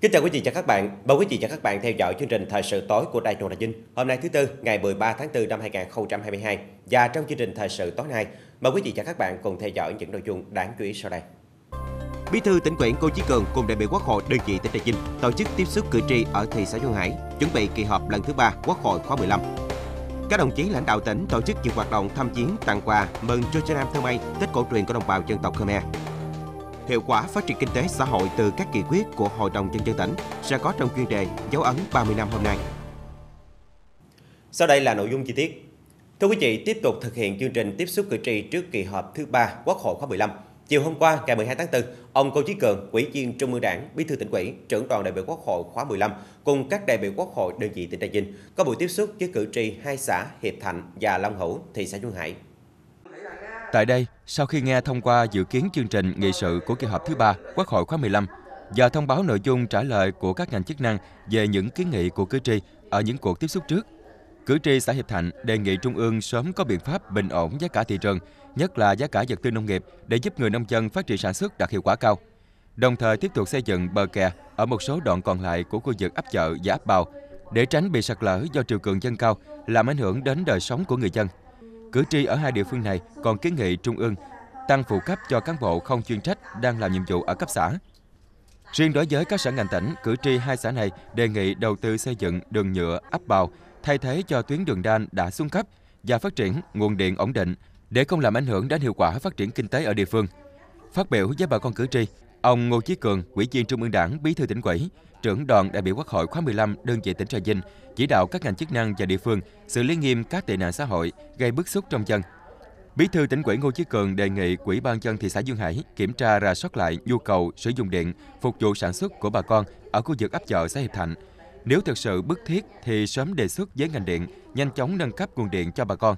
Kính chào quý vị và các bạn. Mời quý vị và các bạn theo dõi chương trình Thời sự tối của Đài Truyền hình Vinh. Hôm nay thứ tư, ngày 13 tháng 4 năm 2022. Và trong chương trình Thời sự tối nay, mời quý vị và các bạn cùng theo dõi những nội dung đáng chú ý sau đây. Bí thư tỉnh ủy Cô Chí Cường cùng đại biểu Quốc hội đơn vị tỉnh Trà Vinh tổ chức tiếp xúc cử tri ở thị xã Duyên Hải, chuẩn bị kỳ họp lần thứ ba Quốc hội khóa 15. Các đồng chí lãnh đạo tỉnh tổ chức nhiều hoạt động thăm viếng, tặng quà, mừng cho Nam Thơ Mây, Tết cổ truyền của đồng bào dân tộc Khmer. Hiệu quả phát triển kinh tế xã hội từ các nghị quyết của Hội đồng Nhân dân tỉnh sẽ có trong chuyên đề dấu ấn 30 năm hôm nay. Sau đây là nội dung chi tiết. Thưa quý vị, tiếp tục thực hiện chương trình tiếp xúc cử tri trước kỳ họp thứ 3 Quốc hội khóa 15. Chiều hôm qua, ngày 12 tháng 4, ông Cao Chí Cường, Ủy viên Trung ương Đảng, Bí thư tỉnh ủy, trưởng đoàn đại biểu Quốc hội khóa 15 cùng các đại biểu Quốc hội đơn vị tỉnh Trà Vinh có buổi tiếp xúc với cử tri hai xã Hiệp Thạnh và Long Hữu, thị xã Duyên Hải Tại đây, sau khi nghe thông qua dự kiến chương trình nghị sự của kỳ họp thứ ba Quốc hội khóa 15 và thông báo nội dung trả lời của các ngành chức năng về những kiến nghị của cử tri ở những cuộc tiếp xúc trước, cử tri xã Hiệp Thạnh đề nghị Trung ương sớm có biện pháp bình ổn giá cả thị trường, nhất là giá cả vật tư nông nghiệp để giúp người nông dân phát triển sản xuất đạt hiệu quả cao. Đồng thời tiếp tục xây dựng bờ kè ở một số đoạn còn lại của khu vực ấp chợ và ấp bào để tránh bị sạt lở do triều cường dâng cao làm ảnh hưởng đến đời sống của người dân. Cử tri ở hai địa phương này còn kiến nghị Trung ương tăng phụ cấp cho cán bộ không chuyên trách đang làm nhiệm vụ ở cấp xã. Riêng đối với các sở ngành tỉnh, cử tri hai xã này đề nghị đầu tư xây dựng đường nhựa ấp bào thay thế cho tuyến đường đan đã xuống cấp và phát triển nguồn điện ổn định để không làm ảnh hưởng đến hiệu quả phát triển kinh tế ở địa phương. Phát biểu với bà con cử tri, Ông Ngô Chí Cường, Ủy viên Trung ương Đảng, Bí thư tỉnh ủy, trưởng đoàn đại biểu Quốc hội khóa 15 đơn vị tỉnh Trà Vinh chỉ đạo các ngành chức năng và địa phương xử lý nghiêm các tệ nạn xã hội gây bức xúc trong dân. Bí thư tỉnh ủy Ngô Chí Cường đề nghị Quỹ ban dân thị xã Dương Hải kiểm tra rà soát lại nhu cầu sử dụng điện phục vụ sản xuất của bà con ở khu vực ấp chợ xã Hiệp Thạnh. Nếu thực sự bức thiết thì sớm đề xuất với ngành điện nhanh chóng nâng cấp nguồn điện cho bà con.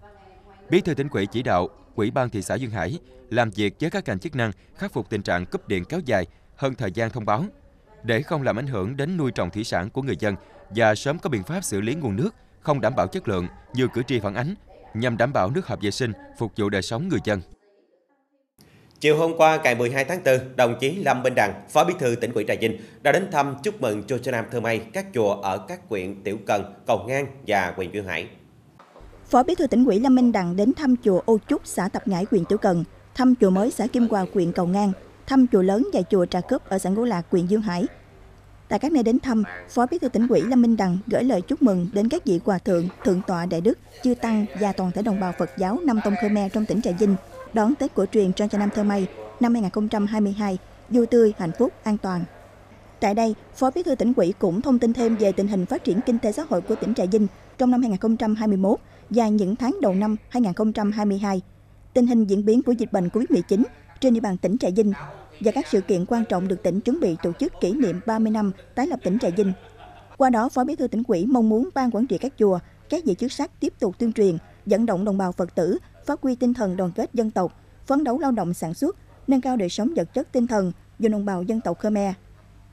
Bí thư tỉnh ủy chỉ đạo Ủy ban thị xã Dương Hải làm việc với các ngành chức năng khắc phục tình trạng cúp điện kéo dài hơn thời gian thông báo để không làm ảnh hưởng đến nuôi trồng thủy sản của người dân và sớm có biện pháp xử lý nguồn nước không đảm bảo chất lượng như cử tri phản ánh nhằm đảm bảo nước hợp vệ sinh phục vụ đời sống người dân. Chiều hôm qua ngày 12 tháng 4, đồng chí Lâm Minh Đằng, Phó Bí thư tỉnh ủy Trà Vinh đã đến thăm chúc mừng Chô Nam Thơ May các chùa ở các huyện Tiểu Cần, Cầu Ngang và Quỳnh Duyên Hải. Phó Bí thư tỉnh ủy Lâm Minh Đằng đến thăm chùa Ô Trúc, xã Tập Ngãi, huyện Tiểu Cần, thăm chùa mới xã Kim Hòa, huyện Cầu Ngang, thăm chùa lớn và chùa Trà Cướp ở xã Ngũ Lạc, huyện Dương Hải. Tại các nơi đến thăm, Phó Bí thư tỉnh ủy Lâm Minh Đằng gửi lời chúc mừng đến các vị hòa thượng, thượng tọa đại đức, chư tăng và toàn thể đồng bào Phật giáo năm Tông Khmer trong tỉnh Trà Vinh đón Tết cổ truyền trong cho năm thơ mây năm 2022 vui tươi, hạnh phúc, an toàn. Tại đây, Phó Bí thư tỉnh ủy cũng thông tin thêm về tình hình phát triển kinh tế xã hội của tỉnh Trà Vinh trong năm 2021 và những tháng đầu năm 2022, tình hình diễn biến của dịch bệnh COVID-19 trên địa bàn tỉnh Trà Vinh và các sự kiện quan trọng được tỉnh chuẩn bị tổ chức kỷ niệm 30 năm tái lập tỉnh Trà Vinh. Qua đó, Phó Bí thư tỉnh ủy mong muốn ban quản trị các chùa, các vị chức sắc tiếp tục tuyên truyền, dẫn động đồng bào Phật tử phát huy tinh thần đoàn kết dân tộc, phấn đấu lao động sản xuất, nâng cao đời sống vật chất tinh thần cho đồng bào dân tộc Khmer.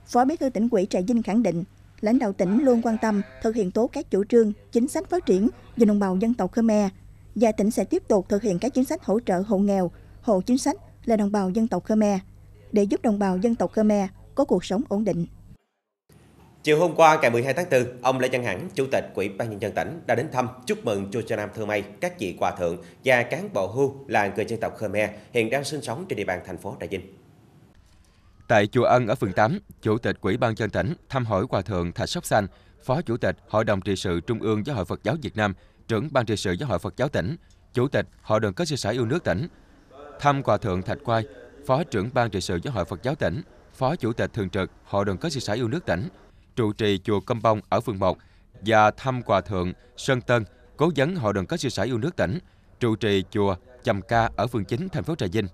Phó Bí thư tỉnh ủy Trà Vinh khẳng định, lãnh đạo tỉnh luôn quan tâm thực hiện tốt các chủ trương, chính sách phát triển cho đồng bào dân tộc Khmer và tỉnh sẽ tiếp tục thực hiện các chính sách hỗ trợ hộ nghèo, hộ chính sách là đồng bào dân tộc Khmer để giúp đồng bào dân tộc Khmer có cuộc sống ổn định. Chiều hôm qua ngày 12 tháng 4, ông Lê Văn Hẳn, Chủ tịch Ủy ban nhân dân tỉnh đã đến thăm chúc mừng Chùa Cho Nam Thơ Mây, các vị hòa thượng và cán bộ hưu là người dân tộc Khmer hiện đang sinh sống trên địa bàn thành phố Trà Vinh. Tại chùa Ân ở phường 8, Chủ tịch Quỹ ban dân tỉnh thăm hỏi Hòa thượng Thạch Sóc Xanh, Phó Chủ tịch Hội đồng trị sự Trung ương Giáo hội Phật giáo Việt Nam, trưởng Ban trị sự Giáo hội Phật giáo tỉnh, Chủ tịch Hội đồng các sư sở yêu nước tỉnh, thăm Hòa thượng Thạch Quai, Phó trưởng Ban trị sự Giáo hội Phật giáo tỉnh, Phó Chủ tịch Thường trực Hội đồng các sư sở yêu nước tỉnh, trụ trì chùa Công Bông ở phường 1 và thăm Hòa thượng Sơn Tân, cố vấn Hội đồng các sư sở yêu nước tỉnh, trụ trì chùa Chầm Ca ở phường 9 thành phố Trà Vinh.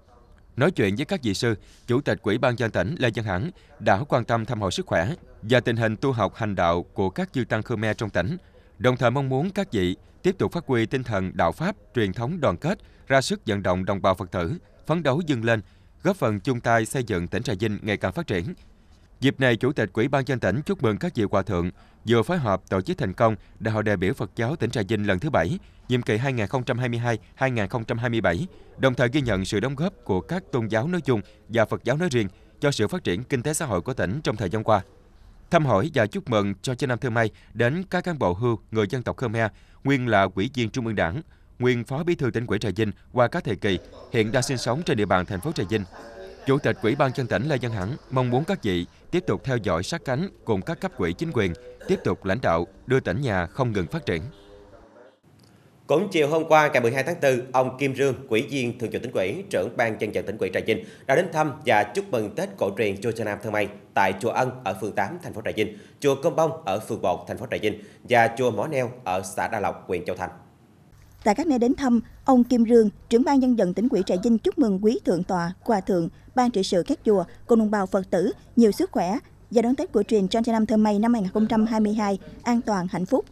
Nói chuyện với các vị sư, Chủ tịch Quỹ ban dân tỉnh Lê Văn Hẳn đã quan tâm thăm hỏi sức khỏe và tình hình tu học hành đạo của các dư tăng Khmer trong tỉnh, đồng thời mong muốn các vị tiếp tục phát huy tinh thần đạo Pháp, truyền thống đoàn kết, ra sức vận động đồng bào Phật tử, phấn đấu dâng lên, góp phần chung tay xây dựng tỉnh Trà Vinh ngày càng phát triển. Dịp này, Chủ tịch Quỹ ban dân tỉnh chúc mừng các vị hòa thượng vừa phối hợp tổ chức thành công Đại hội đại biểu Phật giáo tỉnh Trà Vinh lần thứ 7, nhiệm kỳ 2022-2027, đồng thời ghi nhận sự đóng góp của các tôn giáo nói chung và Phật giáo nói riêng cho sự phát triển kinh tế xã hội của tỉnh trong thời gian qua. Thăm hỏi và chúc mừng cho Chư Nam Thương Mai đến các cán bộ hưu người dân tộc Khmer, nguyên là quỹ viên Trung ương Đảng, nguyên Phó Bí thư tỉnh ủy Trà Vinh qua các thời kỳ, hiện đang sinh sống trên địa bàn thành phố Trà Vinh. Chủ tịch Ủy ban dân tỉnh Lê Văn Hẳn mong muốn các vị tiếp tục theo dõi sát cánh cùng các cấp quỹ chính quyền, tiếp tục lãnh đạo, đưa tỉnh nhà không ngừng phát triển. Cũng chiều hôm qua ngày 12 tháng 4, ông Kim Rương, Quỹ viên Thường trực tỉnh ủy, trưởng ban dân vận tỉnh ủy Trà Vinh đã đến thăm và chúc mừng Tết cổ truyền chùa Chợ Nam Thơ Mây tại chùa Ân ở phường 8 thành phố Trà Vinh, chùa Công Bông ở phường 1 thành phố Trà Vinh và chùa Mỏ Neo ở xã Đa Lộc, huyện Châu Thành. Tại các nơi đến thăm, ông Kim Rương, trưởng ban nhân dân tỉnh ủy Trại Vinh chúc mừng quý thượng tọa, hòa thượng, ban trị sự các chùa, cùng đồng bào Phật tử nhiều sức khỏe và đón Tết của truyền trong năm Thơ Mây năm 2022 an toàn hạnh phúc.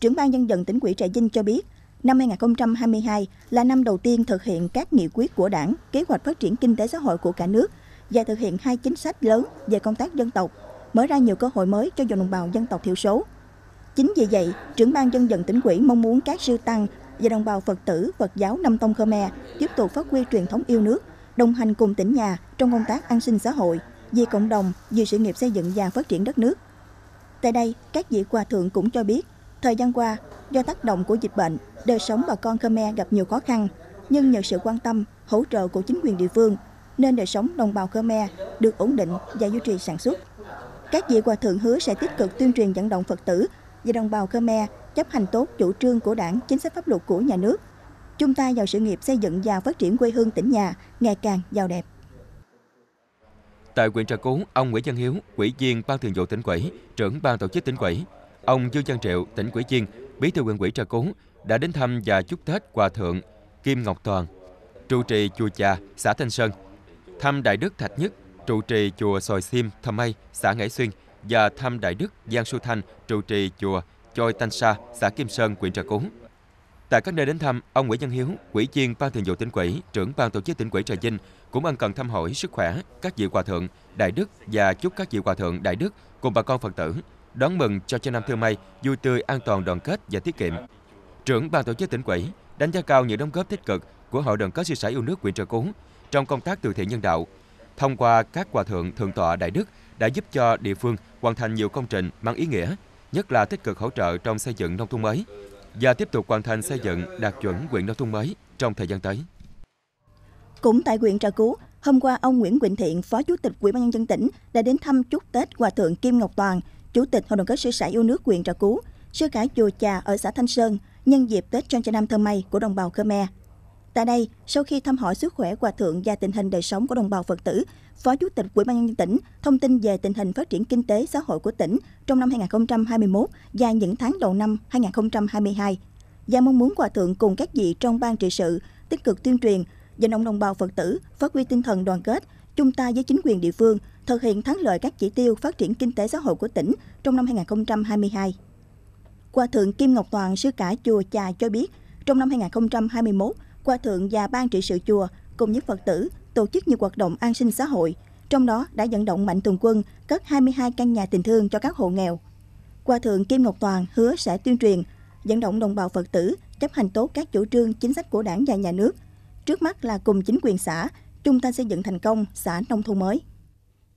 Trưởng ban nhân dân tỉnh ủy Trại Vinh cho biết, năm 2022 là năm đầu tiên thực hiện các nghị quyết của Đảng, kế hoạch phát triển kinh tế xã hội của cả nước và thực hiện hai chính sách lớn về công tác dân tộc, mở ra nhiều cơ hội mới cho đồng bào dân tộc thiểu số. Chính vì vậy, trưởng ban dân dân tỉnh quỹ mong muốn các sư tăng, và đồng bào Phật tử Phật giáo năm Tông Khmer tiếp tục phát huy truyền thống yêu nước, đồng hành cùng tỉnh nhà trong công tác an sinh xã hội, vì cộng đồng, vì sự nghiệp xây dựng và phát triển đất nước. Tại đây, các vị hòa thượng cũng cho biết, thời gian qua, do tác động của dịch bệnh, đời sống bà con Khmer gặp nhiều khó khăn, nhưng nhờ sự quan tâm, hỗ trợ của chính quyền địa phương, nên đời sống đồng bào Khmer được ổn định và duy trì sản xuất. Các vị hòa thượng hứa sẽ tích cực tuyên truyền vận động Phật tử và đồng bào Khmer chấp hành tốt chủ trương của đảng, chính sách pháp luật của nhà nước, chung tay vào sự nghiệp xây dựng và phát triển quê hương tỉnh nhà ngày càng giàu đẹp. Tại huyện Trà Cú, ông Nguyễn Văn Hiếu, Ủy viên Ban Thường vụ tỉnh ủy, trưởng Ban tổ chức tỉnh ủy, ông Dương Văn Triệu, tỉnh ủy viên, Bí thư huyện ủy Trà Cú đã đến thăm và chúc Tết Hòa thượng Kim Ngọc Toàn, trụ trì chùa Chà, xã Thanh Sơn, thăm Đại Đức Thạch Nhất, trụ trì chùa Sòi Sim, Thâm Mây, xã Ngãi Xuyên và thăm Đại Đức Giang Su Thanh, trụ trì chùa Choi Tan Sa, xã Kim Sơn, huyện Trà Cúng. Tại các nơi đến thăm, ông Nguyễn Văn Hiếu, Quỹ viên Ban Thường vụ tỉnh ủy, trưởng Ban tổ chức tỉnh ủy Trà Vinh cũng ân cần thăm hỏi sức khỏe các vị hòa thượng Đại Đức và chúc các vị hòa thượng Đại Đức cùng bà con Phật tử đón mừng cho cho năm thơ may vui tươi, an toàn, đoàn kết và tiết kiệm. Trưởng Ban tổ chức tỉnh ủy đánh giá cao những đóng góp tích cực của Hội đoàn kết sư sãi yêu nước huyện Trà Cúng trong công tác từ thiện nhân đạo. Thông qua các hòa thượng thượng tọa Đại Đức đã giúp cho địa phương hoàn thành nhiều công trình mang ý nghĩa nhất là tích cực hỗ trợ trong xây dựng nông thôn mới và tiếp tục hoàn thành xây dựng đạt chuẩn huyện nông thôn mới trong thời gian tới. Cũng tại huyện Trà Cú, hôm qua ông Nguyễn Quỳnh Thiện, Phó Chủ tịch Ủy ban nhân dân tỉnh đã đến thăm chúc Tết Hòa thượng Kim Ngọc Toàn, Chủ tịch Hội đồng các sư sãi yêu nước huyện Trà Cú, sư cả chùa Trà ở xã Thanh Sơn nhân dịp Tết Trang Nam Thơ Mây của đồng bào Khmer. Tại đây, sau khi thăm hỏi sức khỏe hòa thượng và tình hình đời sống của đồng bào Phật tử, Phó Chủ tịch Ủy ban nhân dân tỉnh thông tin về tình hình phát triển kinh tế xã hội của tỉnh trong năm 2021 và những tháng đầu năm 2022 và mong muốn hòa thượng cùng các vị trong ban trị sự tích cực tuyên truyền vận động đồng bào Phật tử phát huy tinh thần đoàn kết, chung tay với chính quyền địa phương thực hiện thắng lợi các chỉ tiêu phát triển kinh tế xã hội của tỉnh trong năm 2022. Hòa thượng Kim Ngọc Toàn sư cả chùa Trà cho biết, trong năm 2021, qua thượng và ban trị sự chùa cùng với Phật tử tổ chức nhiều hoạt động an sinh xã hội, trong đó đã vận động mạnh thường quân cất 22 căn nhà tình thương cho các hộ nghèo. Qua thượng Kim Ngọc Toàn hứa sẽ tuyên truyền, vận động đồng bào Phật tử chấp hành tốt các chủ trương chính sách của đảng và nhà nước. Trước mắt là cùng chính quyền xã, chúng ta xây dựng thành công xã nông thôn mới.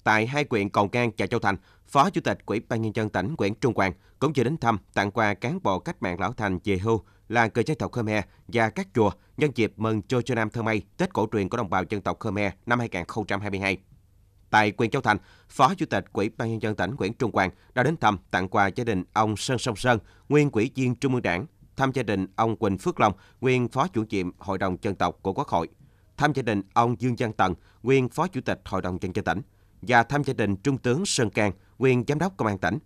Tại hai huyện Cầu Cang và Châu Thành, Phó Chủ tịch Quỹ ban nhân dân tỉnh Nguyễn Trung Quang cũng vừa đến thăm tặng quà cán bộ cách mạng lão thành về hưu làng cờ dân tộc Khmer và các chùa nhân dịp mừng Chô Chô Nam Thơ Mây Tết cổ truyền của đồng bào dân tộc Khmer năm 2022. Tại quyền Châu Thành, Phó Chủ tịch Quỹ ban nhân dân tỉnh Nguyễn Trung Quang đã đến thăm tặng quà gia đình ông Sơn Sông Sơn, nguyên quỹ viên Trung ương Đảng, thăm gia đình ông Quỳnh Phước Long, nguyên Phó Chủ nhiệm Hội đồng dân tộc của Quốc hội, thăm gia đình ông Dương Văn Tần, nguyên Phó Chủ tịch Hội đồng dân dân tỉnh và thăm gia đình Trung tướng Sơn Cang, nguyên Giám đốc Công an tỉnh,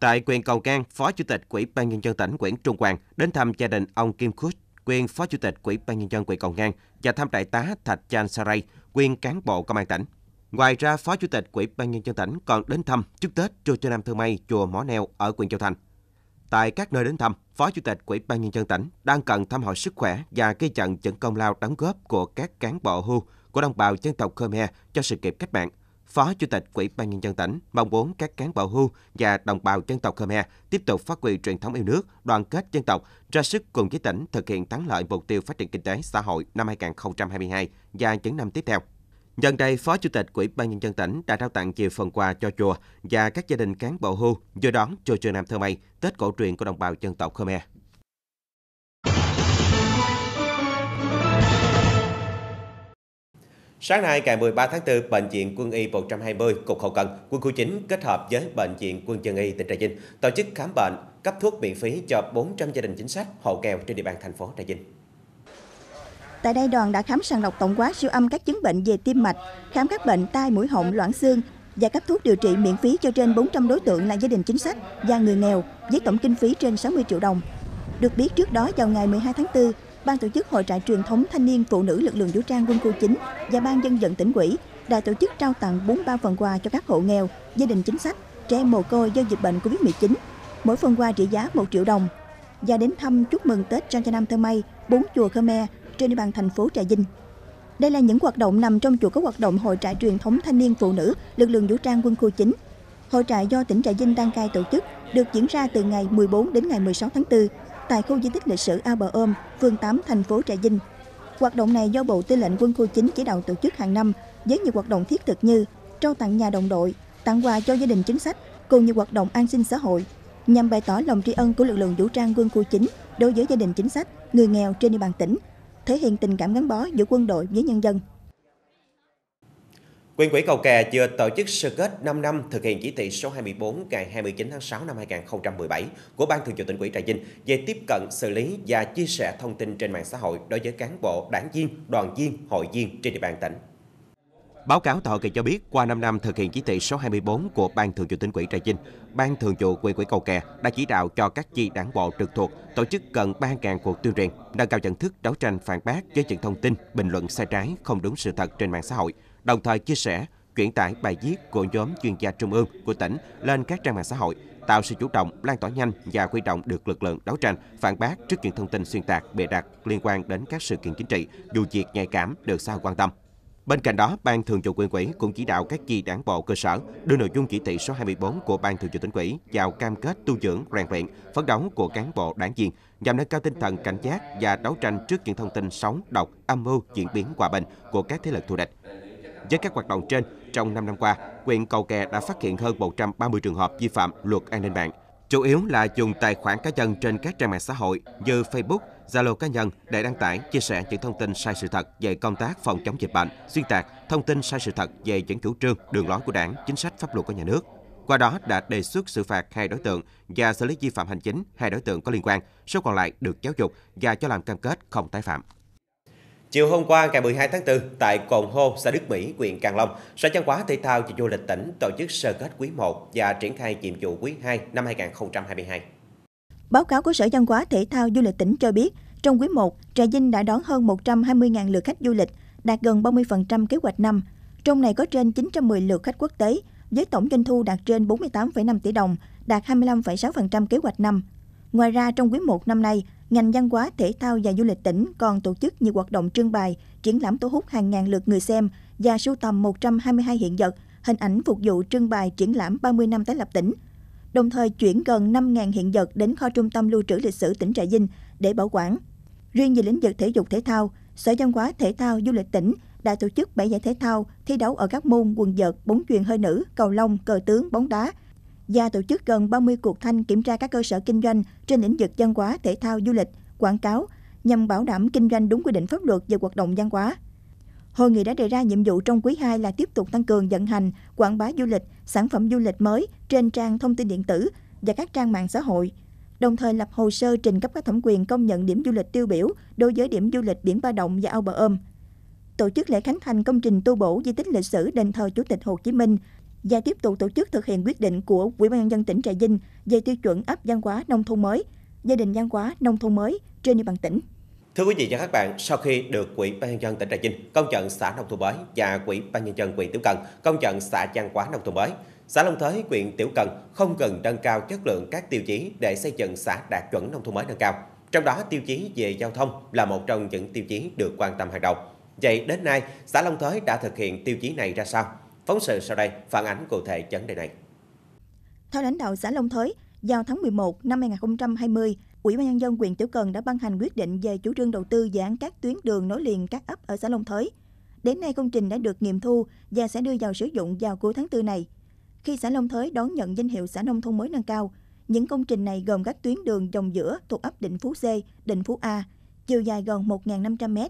Tại quyền Cầu Cang, Phó Chủ tịch Quỹ ban nhân dân tỉnh Nguyễn Trung Hoàng đến thăm gia đình ông Kim Khuất, quyền Phó Chủ tịch Quỹ ban nhân dân quyền Cầu cang và thăm đại tá Thạch Chan Saray, quyền cán bộ công an tỉnh. Ngoài ra, Phó Chủ tịch Quỹ ban nhân dân tỉnh còn đến thăm chúc Tết chùa Cho Nam Thơ Mây, chùa mỏ Neo ở quyền Châu Thành. Tại các nơi đến thăm, Phó Chủ tịch Quỹ ban nhân dân tỉnh đang cần thăm hỏi sức khỏe và ghi nhận những công lao đóng góp của các cán bộ hưu của đồng bào dân tộc Khmer cho sự nghiệp cách mạng Phó Chủ tịch quỹ ban nhân dân tỉnh mong muốn các cán bộ hưu và đồng bào dân tộc Khmer tiếp tục phát huy truyền thống yêu nước, đoàn kết dân tộc, ra sức cùng với tỉnh thực hiện thắng lợi mục tiêu phát triển kinh tế xã hội năm 2022 và những năm tiếp theo. Nhân đây, Phó Chủ tịch quỹ ban nhân dân tỉnh đã trao tặng nhiều phần quà cho chùa và các gia đình cán bộ hưu vừa đón chùa Trường Nam Thơ Mây, Tết cổ truyền của đồng bào dân tộc Khmer. Sáng nay ngày 13 tháng 4, Bệnh viện Quân y 120, Cục Hậu Cần, Quân khu 9 kết hợp với Bệnh viện Quân dân y tỉnh Trà Vinh tổ chức khám bệnh, cấp thuốc miễn phí cho 400 gia đình chính sách, hộ nghèo trên địa bàn thành phố Trà Vinh. Tại đây đoàn đã khám sàng lọc tổng quát siêu âm các chứng bệnh về tim mạch, khám các bệnh tai mũi họng, loãng xương và cấp thuốc điều trị miễn phí cho trên 400 đối tượng là gia đình chính sách và người nghèo với tổng kinh phí trên 60 triệu đồng. Được biết trước đó vào ngày 12 tháng 4, Ban tổ chức Hội trại truyền thống thanh niên phụ nữ lực lượng vũ trang quân khu 9 và Ban dân vận tỉnh ủy đã tổ chức trao tặng 43 phần quà cho các hộ nghèo, gia đình chính sách, trẻ mồ côi do dịch bệnh Covid-19. Mỗi phần quà trị giá 1 triệu đồng. Và đến thăm chúc mừng Tết Trang Cho Nam Thơ Mây, bốn chùa Khmer trên địa bàn thành phố Trà Vinh. Đây là những hoạt động nằm trong chuỗi các hoạt động hội trại truyền thống thanh niên phụ nữ lực lượng vũ trang quân khu 9. Hội trại do tỉnh Trà Vinh đăng cai tổ chức được diễn ra từ ngày 14 đến ngày 16 tháng 4 tại khu di tích lịch sử A Bờ Ôm, phường 8, thành phố Trà Vinh. Hoạt động này do Bộ Tư lệnh Quân khu 9 chỉ đạo tổ chức hàng năm với nhiều hoạt động thiết thực như trao tặng nhà đồng đội, tặng quà cho gia đình chính sách cùng nhiều hoạt động an sinh xã hội nhằm bày tỏ lòng tri ân của lực lượng vũ trang quân khu 9 đối với gia đình chính sách, người nghèo trên địa bàn tỉnh, thể hiện tình cảm gắn bó giữa quân đội với nhân dân. Quyền quỹ cầu kè vừa tổ chức sơ kết 5 năm thực hiện chỉ thị số 24 ngày 29 tháng 6 năm 2017 của Ban Thường vụ tỉnh ủy Trà Vinh về tiếp cận, xử lý và chia sẻ thông tin trên mạng xã hội đối với cán bộ, đảng viên, đoàn viên, hội viên trên địa bàn tỉnh. Báo cáo tại kỳ cho biết, qua 5 năm thực hiện chỉ thị số 24 của Ban Thường vụ tỉnh ủy Trà Vinh, Ban Thường vụ quyền quỹ cầu kè đã chỉ đạo cho các chi đảng bộ trực thuộc tổ chức gần 3.000 cuộc tuyên truyền, nâng cao nhận thức đấu tranh phản bác với những thông tin, bình luận sai trái, không đúng sự thật trên mạng xã hội – đồng thời chia sẻ, chuyển tải bài viết của nhóm chuyên gia trung ương của tỉnh lên các trang mạng xã hội, tạo sự chủ động, lan tỏa nhanh và quy động được lực lượng đấu tranh, phản bác trước những thông tin xuyên tạc, bịa đặt liên quan đến các sự kiện chính trị, dù việc nhạy cảm được xã hội quan tâm. Bên cạnh đó, Ban Thường vụ Quyện ủy cũng chỉ đạo các chi đảng bộ cơ sở đưa nội dung chỉ thị số 24 của Ban Thường vụ tỉnh ủy vào cam kết tu dưỡng, rèn luyện, phấn đấu của cán bộ đảng viên nhằm nâng cao tinh thần cảnh giác và đấu tranh trước những thông tin sóng độc, âm mưu diễn biến hòa bình của các thế lực thù địch với các hoạt động trên, trong 5 năm qua, huyện Cầu Kè đã phát hiện hơn 130 trường hợp vi phạm luật an ninh mạng, chủ yếu là dùng tài khoản cá nhân trên các trang mạng xã hội như Facebook, Zalo cá nhân để đăng tải, chia sẻ những thông tin sai sự thật về công tác phòng chống dịch bệnh, xuyên tạc, thông tin sai sự thật về những chủ trương, đường lối của đảng, chính sách pháp luật của nhà nước. Qua đó đã đề xuất xử phạt hai đối tượng và xử lý vi phạm hành chính hai đối tượng có liên quan, số còn lại được giáo dục và cho làm cam kết không tái phạm. Chiều hôm qua ngày 12 tháng 4, tại Cồn Hô, xã Đức Mỹ, huyện Càng Long, Sở Văn hóa Thể thao và Du lịch tỉnh tổ chức sơ kết quý 1 và triển khai nhiệm vụ quý 2 năm 2022. Báo cáo của Sở Văn hóa Thể thao Du lịch tỉnh cho biết, trong quý 1, Trà Vinh đã đón hơn 120.000 lượt khách du lịch, đạt gần 30% kế hoạch năm. Trong này có trên 910 lượt khách quốc tế, với tổng doanh thu đạt trên 48,5 tỷ đồng, đạt 25,6% kế hoạch năm. Ngoài ra, trong quý 1 năm nay, ngành văn hóa, thể thao và du lịch tỉnh còn tổ chức nhiều hoạt động trưng bày, triển lãm thu hút hàng ngàn lượt người xem và sưu tầm 122 hiện vật, hình ảnh phục vụ trưng bày triển lãm 30 năm tái lập tỉnh. Đồng thời chuyển gần 5.000 hiện vật đến kho trung tâm lưu trữ lịch sử tỉnh Trà Vinh để bảo quản. Riêng về lĩnh vực thể dục thể thao, Sở Văn hóa Thể thao Du lịch tỉnh đã tổ chức 7 giải thể thao thi đấu ở các môn quần vợt, bóng chuyền hơi nữ, cầu lông, cờ tướng, bóng đá, và tổ chức gần 30 cuộc thanh kiểm tra các cơ sở kinh doanh trên lĩnh vực văn hóa, thể thao, du lịch, quảng cáo nhằm bảo đảm kinh doanh đúng quy định pháp luật về hoạt động văn hóa. Hội nghị đã đề ra nhiệm vụ trong quý 2 là tiếp tục tăng cường vận hành, quảng bá du lịch, sản phẩm du lịch mới trên trang thông tin điện tử và các trang mạng xã hội, đồng thời lập hồ sơ trình cấp các thẩm quyền công nhận điểm du lịch tiêu biểu đối với điểm du lịch biển Ba Động và Ao Bờ Ôm. Tổ chức lễ khánh thành công trình tu bổ di tích lịch sử đền thờ Chủ tịch Hồ Chí Minh và tiếp tục tổ chức thực hiện quyết định của Ủy ban nhân dân tỉnh Trà Vinh về tiêu chuẩn ấp văn hóa nông thôn mới, gia đình văn hóa nông thôn mới trên địa bàn tỉnh. Thưa quý vị và các bạn, sau khi được Ủy ban nhân dân tỉnh Trà Vinh công nhận xã nông thôn mới và Ủy ban nhân dân huyện Tiểu Cần công nhận xã văn hóa nông thôn mới, xã Long Thới, huyện Tiểu Cần không cần nâng cao chất lượng các tiêu chí để xây dựng xã đạt chuẩn nông thôn mới nâng cao. Trong đó, tiêu chí về giao thông là một trong những tiêu chí được quan tâm hàng đầu. Vậy đến nay, xã Long Thới đã thực hiện tiêu chí này ra sao? Phóng sự sau đây phản ánh cụ thể vấn đề này. Theo lãnh đạo xã Long Thới, vào tháng 11 năm 2020, Ủy ban nhân dân huyện Tiểu Cần đã ban hành quyết định về chủ trương đầu tư dự án các tuyến đường nối liền các ấp ở xã Long Thới. Đến nay công trình đã được nghiệm thu và sẽ đưa vào sử dụng vào cuối tháng 4 này. Khi xã Long Thới đón nhận danh hiệu xã nông thôn mới nâng cao, những công trình này gồm các tuyến đường dòng giữa thuộc ấp Định Phú C, Định Phú A, chiều dài gần 1.500m,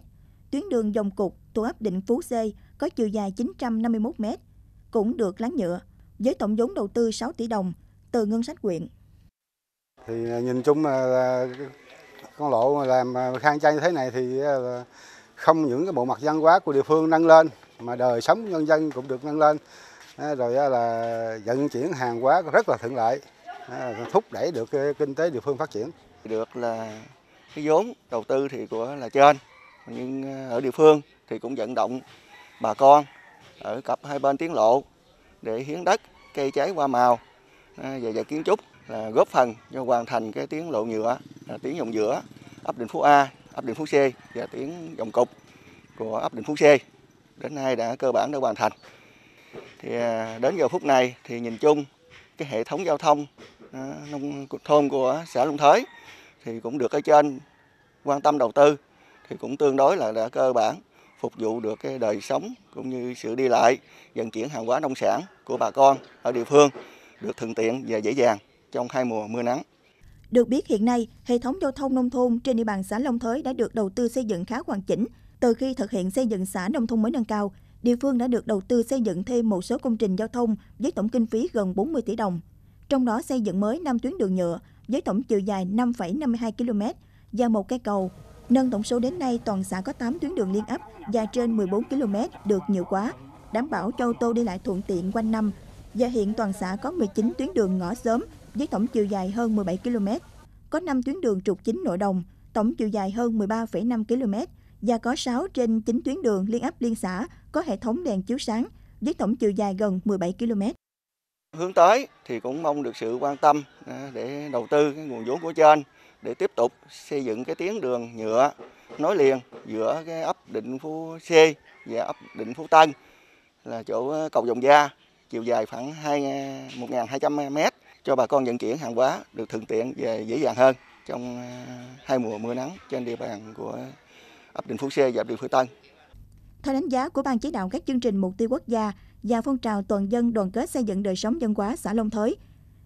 tuyến đường dòng cục thuộc ấp Định Phú C có chiều dài 951m cũng được láng nhựa với tổng vốn đầu tư 6 tỷ đồng từ ngân sách huyện. Thì à, nhìn chung là con lộ làm à, khang trang như thế này thì à, không những cái bộ mặt văn hóa của địa phương nâng lên mà đời sống nhân dân cũng được nâng lên rồi là vận chuyển hàng hóa rất là thuận lợi thúc đẩy được kinh tế địa phương phát triển được là cái vốn đầu tư thì của là trên nhưng ở địa phương thì cũng vận động bà con ở cặp hai bên tiến lộ để hiến đất cây trái hoa màu à, về và kiến trúc là góp phần cho hoàn thành cái tuyến lộ nhựa là tuyến dòng giữa ấp Định Phú A, ấp Định Phú C và tuyến dòng cục của ấp Định Phú C đến nay đã cơ bản đã hoàn thành. Thì à, đến giờ phút này thì nhìn chung cái hệ thống giao thông à, nông thôn của xã Long Thới thì cũng được ở trên quan tâm đầu tư thì cũng tương đối là đã cơ bản phục vụ được cái đời sống cũng như sự đi lại vận chuyển hàng hóa nông sản của bà con ở địa phương được thuận tiện và dễ dàng trong hai mùa mưa nắng. Được biết hiện nay, hệ thống giao thông nông thôn trên địa bàn xã Long Thới đã được đầu tư xây dựng khá hoàn chỉnh. Từ khi thực hiện xây dựng xã nông thôn mới nâng cao, địa phương đã được đầu tư xây dựng thêm một số công trình giao thông với tổng kinh phí gần 40 tỷ đồng. Trong đó xây dựng mới 5 tuyến đường nhựa với tổng chiều dài 5,52 km và một cây cầu Nâng tổng số đến nay, toàn xã có 8 tuyến đường liên ấp dài trên 14 km được nhiều quá, đảm bảo cho ô tô đi lại thuận tiện quanh năm. Và hiện toàn xã có 19 tuyến đường ngõ sớm với tổng chiều dài hơn 17 km, có 5 tuyến đường trục chính nội đồng, tổng chiều dài hơn 13,5 km và có 6 trên 9 tuyến đường liên ấp liên xã có hệ thống đèn chiếu sáng với tổng chiều dài gần 17 km. Hướng tới thì cũng mong được sự quan tâm à, để đầu tư cái nguồn vốn của trên để tiếp tục xây dựng cái tuyến đường nhựa nối liền giữa cái ấp Định Phú C và ấp Định Phú Tân là chỗ cầu Dòng Gia chiều dài khoảng 2 1.200 mét cho bà con vận chuyển hàng hóa được thuận tiện và dễ dàng hơn trong à, hai mùa mưa nắng trên địa bàn của ấp Định Phú C và ấp Định Phú Tân. Theo đánh giá của ban chỉ đạo các chương trình mục tiêu quốc gia và phong trào toàn dân đoàn kết xây dựng đời sống dân hóa xã Long Thới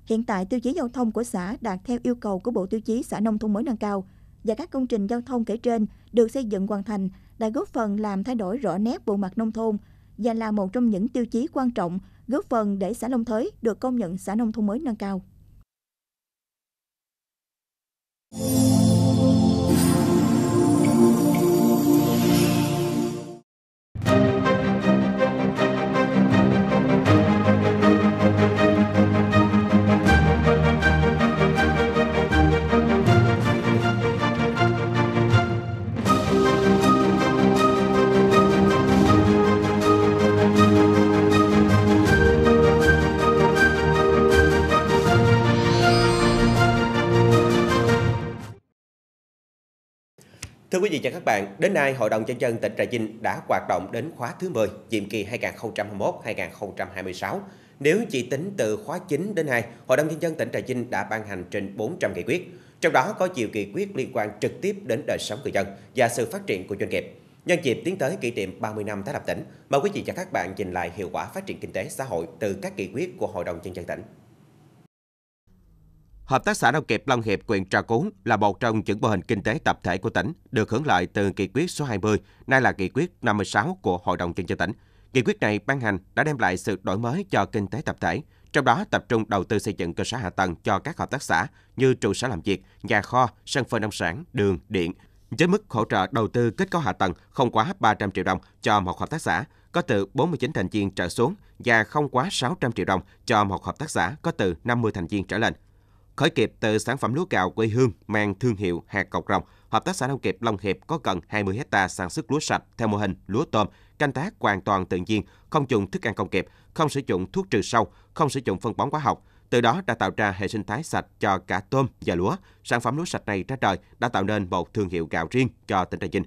Hiện tại, tiêu chí giao thông của xã đạt theo yêu cầu của Bộ Tiêu chí Xã Nông Thôn Mới Nâng Cao và các công trình giao thông kể trên được xây dựng hoàn thành đã góp phần làm thay đổi rõ nét bộ mặt nông thôn và là một trong những tiêu chí quan trọng góp phần để xã Long Thới được công nhận xã nông thôn mới nâng cao. quý vị và các bạn, đến nay Hội đồng Nhân dân tỉnh Trà Vinh đã hoạt động đến khóa thứ 10, nhiệm kỳ 2021-2026. Nếu chỉ tính từ khóa 9 đến nay, Hội đồng Nhân dân tỉnh Trà Vinh đã ban hành trên 400 nghị quyết. Trong đó có nhiều nghị quyết liên quan trực tiếp đến đời sống người dân và sự phát triển của doanh nghiệp. Nhân dịp tiến tới kỷ niệm 30 năm tái lập tỉnh, mời quý vị và các bạn nhìn lại hiệu quả phát triển kinh tế xã hội từ các nghị quyết của Hội đồng Nhân dân tỉnh. Hợp tác xã Đông Kiệp Long Hiệp quyền Trà Cú là một trong những mô hình kinh tế tập thể của tỉnh được hưởng lợi từ nghị quyết số 20, nay là nghị quyết 56 của Hội đồng Nhân dân tỉnh. Nghị quyết này ban hành đã đem lại sự đổi mới cho kinh tế tập thể, trong đó tập trung đầu tư xây dựng cơ sở hạ tầng cho các hợp tác xã như trụ sở làm việc, nhà kho, sân phơi nông sản, đường, điện, với mức hỗ trợ đầu tư kết cấu hạ tầng không quá 300 triệu đồng cho một hợp tác xã có từ 49 thành viên trở xuống và không quá 600 triệu đồng cho một hợp tác xã có từ 50 thành viên trở lên khởi nghiệp từ sản phẩm lúa gạo quê hương mang thương hiệu hạt cọc rồng, Hợp tác xã nông nghiệp Long Hiệp có gần 20 hecta sản xuất lúa sạch theo mô hình lúa tôm, canh tác hoàn toàn tự nhiên, không dùng thức ăn công nghiệp, không sử dụng thuốc trừ sâu, không sử dụng phân bón hóa học. Từ đó đã tạo ra hệ sinh thái sạch cho cả tôm và lúa. Sản phẩm lúa sạch này ra đời đã tạo nên một thương hiệu gạo riêng cho tỉnh Trà Vinh.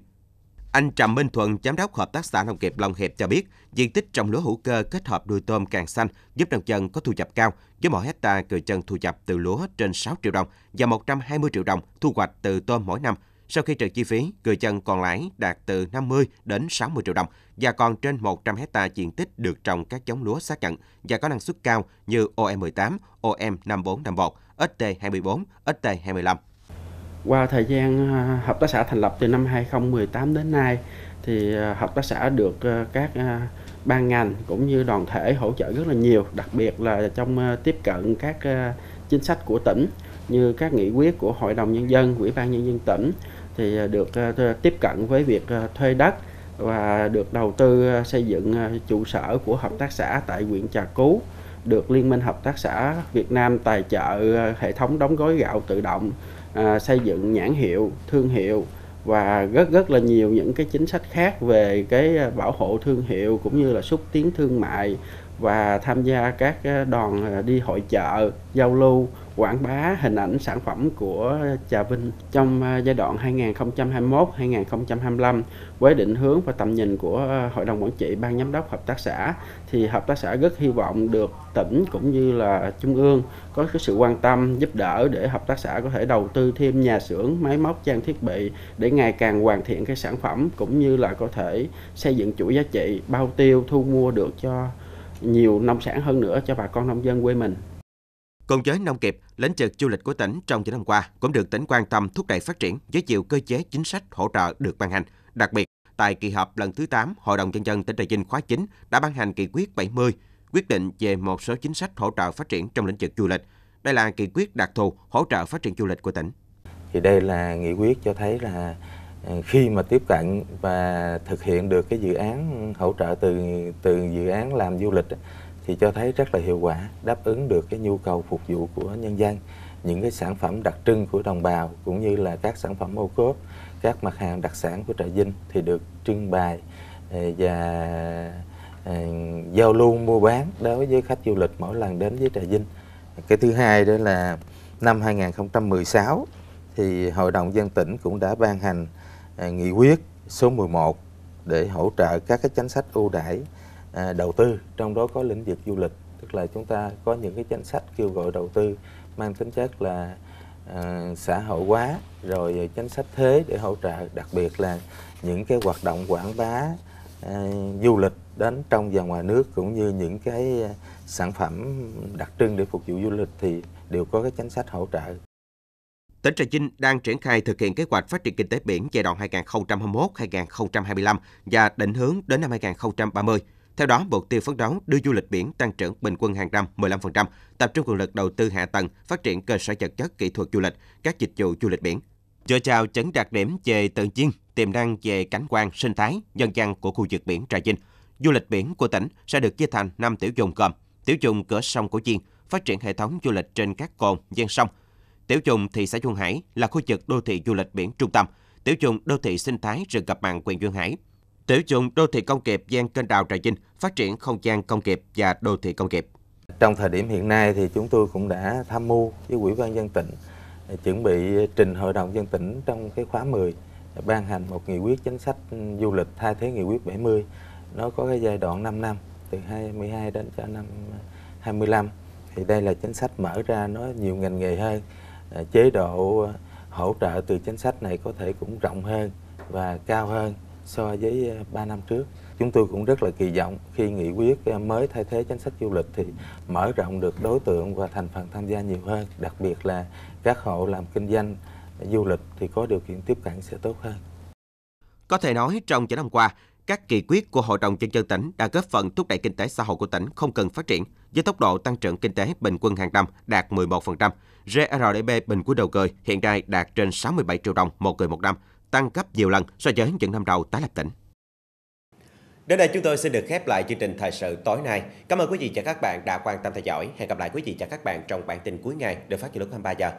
Anh Trầm Minh Thuận, giám đốc hợp tác xã nông nghiệp Long Hiệp cho biết, diện tích trồng lúa hữu cơ kết hợp nuôi tôm càng xanh giúp nông dân có thu nhập cao, với mỗi hecta người chân thu nhập từ lúa trên 6 triệu đồng và 120 triệu đồng thu hoạch từ tôm mỗi năm. Sau khi trừ chi phí, người chân còn lãi đạt từ 50 đến 60 triệu đồng và còn trên 100 hecta diện tích được trồng các giống lúa xác nhận và có năng suất cao như OM18, OM5451, ST24, ST25. Qua thời gian à, hợp tác xã thành lập từ năm 2018 đến nay thì à, hợp tác xã được à, các ban ngành cũng như đoàn thể hỗ trợ rất là nhiều, đặc biệt là trong tiếp cận các chính sách của tỉnh như các nghị quyết của Hội đồng Nhân dân, Ủy ban Nhân dân tỉnh thì được tiếp cận với việc thuê đất và được đầu tư xây dựng trụ sở của hợp tác xã tại huyện Trà Cú được Liên minh Hợp tác xã Việt Nam tài trợ hệ thống đóng gói gạo tự động à, xây dựng nhãn hiệu thương hiệu và rất rất là nhiều những cái chính sách khác về cái à, bảo hộ thương hiệu cũng như là xúc tiến thương mại và tham gia các ờ, đoàn ờ, đi hội chợ, giao lưu, quảng bá hình ảnh sản phẩm của Trà Vinh trong ờ, giai đoạn 2021-2025 với định hướng và tầm nhìn của Hội đồng Quản trị Ban Giám đốc Hợp tác xã thì Hợp tác xã rất hy vọng được tỉnh cũng như là Trung ương có cái sự quan tâm giúp đỡ để Hợp tác xã có thể đầu tư thêm nhà xưởng, máy móc, trang thiết bị để ngày càng hoàn thiện cái sản phẩm cũng như là có thể xây dựng chuỗi giá trị bao tiêu thu mua được cho nhiều nông sản hơn nữa cho bà con nông dân quê mình. Cùng với nông nghiệp, lĩnh vực du lịch của tỉnh trong những năm qua cũng được tỉnh quan tâm thúc đẩy phát triển với nhiều cơ chế chính sách hỗ trợ được ban hành. Đặc biệt, tại kỳ họp lần thứ 8, Hội đồng Nhân dân tỉnh Trà Vinh khóa 9 đã ban hành kỳ quyết 70, quyết định về một số chính sách hỗ trợ phát triển trong lĩnh vực du lịch. Đây là kỳ quyết đặc thù hỗ trợ phát triển du lịch của tỉnh. Thì đây là nghị quyết cho thấy là Ừ, khi mà tiếp cận và thực hiện được cái dự án hỗ trợ từ từ dự án làm du lịch thì cho thấy rất là hiệu quả đáp ứng được cái nhu cầu phục vụ của nhân dân những cái sản phẩm đặc trưng của đồng bào cũng như là các sản phẩm ô cốp các mặt hàng đặc sản của trà vinh thì được trưng bày ờ, và ờ, giao lưu mua bán đối với khách du lịch mỗi lần đến với trà vinh cái thứ hai đó là năm 2016 thì hội đồng dân tỉnh cũng đã ban hành À, nghị quyết số 11 để hỗ trợ các cái chính sách ưu đãi à, đầu tư trong đó có lĩnh vực du lịch tức là chúng ta có những cái chính sách kêu gọi đầu tư mang tính chất là à, xã hội hóa rồi chính sách thuế để hỗ trợ đặc biệt là những cái hoạt động quảng bá à, du lịch đến trong và ngoài nước cũng như những cái à, sản phẩm đặc trưng để phục vụ du lịch thì đều có cái chính sách hỗ trợ Tỉnh Trà Vinh đang triển khai thực hiện kế hoạch phát triển kinh tế biển giai đoạn 2021-2025 và định hướng đến năm 2030. Theo đó, mục tiêu phấn đấu đưa du lịch biển tăng trưởng bình quân hàng năm 15%, tập trung nguồn lực đầu tư hạ tầng, phát triển cơ sở vật chất kỹ thuật du lịch, các dịch vụ du lịch biển. Chợ chào chấn đặc điểm về tự nhiên, tiềm năng về cảnh quan, sinh thái, dân gian của khu vực biển Trà Vinh. Du lịch biển của tỉnh sẽ được chia thành 5 tiểu vùng gồm tiểu vùng cửa sông Cổ Chiên, phát triển hệ thống du lịch trên các cồn, ven sông, Tiểu trùng thị xã Duyên Hải là khu vực đô thị du lịch biển trung tâm, Tiểu trùng đô thị sinh thái rừng ngập mặn quyền Duyên Hải. Tiểu trùng đô thị công nghiệp gian kênh đào Trà Vinh phát triển không gian công nghiệp và đô thị công nghiệp. Trong thời điểm hiện nay thì chúng tôi cũng đã tham mưu với Ủy ban dân tỉnh à, chuẩn bị trình Hội đồng dân tỉnh trong cái khóa 10 à, ban hành một nghị quyết chính sách ừ, du lịch thay thế nghị quyết 70. Nó có cái giai đoạn 5 năm từ 2012 đến cho năm 25 à, thì đây là chính sách mở ra nó nhiều ngành nghề hơn Ờ, chế độ ờ, hỗ trợ từ chính sách này có thể cũng rộng hơn và cao hơn so với 3 ờ, năm trước. Chúng tôi cũng rất là kỳ vọng khi nghị quyết mới thay thế chính sách du lịch thì mở rộng được đối tượng và thành phần tham gia nhiều hơn, đặc biệt là các hộ làm kinh doanh du lịch thì có điều kiện tiếp cận sẽ tốt hơn. Có thể nói trong những năm qua, các kỳ quyết của Hội đồng Nhân dân tỉnh đã góp phần thúc đẩy kinh tế xã hội của tỉnh không cần phát triển với tốc độ tăng trưởng kinh tế bình quân hàng năm đạt 11%. GRDP bình quân đầu người hiện nay đạt trên 67 triệu đồng một người một năm, tăng gấp nhiều lần so với những năm đầu tái lập tỉnh. Đến đây chúng tôi xin được khép lại chương trình thời sự tối nay. Cảm ơn quý vị và các bạn đã quan tâm theo dõi. Hẹn gặp lại quý vị và các bạn trong bản tin cuối ngày được phát trên lúc 23 giờ.